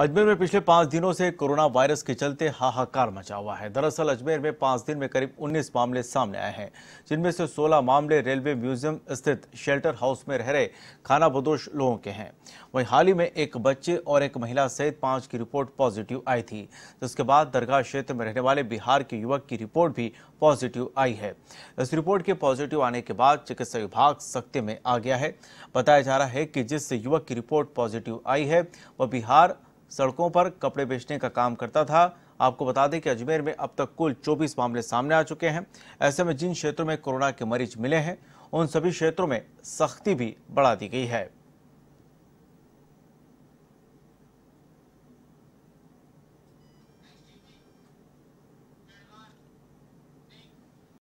अजमेर में पिछले पाँच दिनों से कोरोना वायरस के चलते हाहाकार मचा हुआ है दरअसल अजमेर में पाँच दिन में करीब 19 मामले सामने आए हैं जिनमें से 16 मामले रेलवे म्यूजियम स्थित शेल्टर हाउस में रह रहे खाना बदोश लोगों के हैं वहीं हाल ही में एक बच्चे और एक महिला सहित पाँच की रिपोर्ट पॉजिटिव आई थी जिसके बाद दरगाह क्षेत्र में रहने वाले बिहार के युवक की रिपोर्ट भी पॉजिटिव आई है इस रिपोर्ट के पॉजिटिव आने के बाद चिकित्सा विभाग सख्ते में आ गया है बताया जा रहा है कि जिस युवक की रिपोर्ट पॉजिटिव आई है वह बिहार सड़कों पर कपड़े बेचने का काम करता था आपको बता दें कि अजमेर में अब तक कुल 24 मामले सामने आ चुके हैं ऐसे में जिन क्षेत्रों में कोरोना के मरीज मिले हैं उन सभी क्षेत्रों में सख्ती भी बढ़ा दी गई है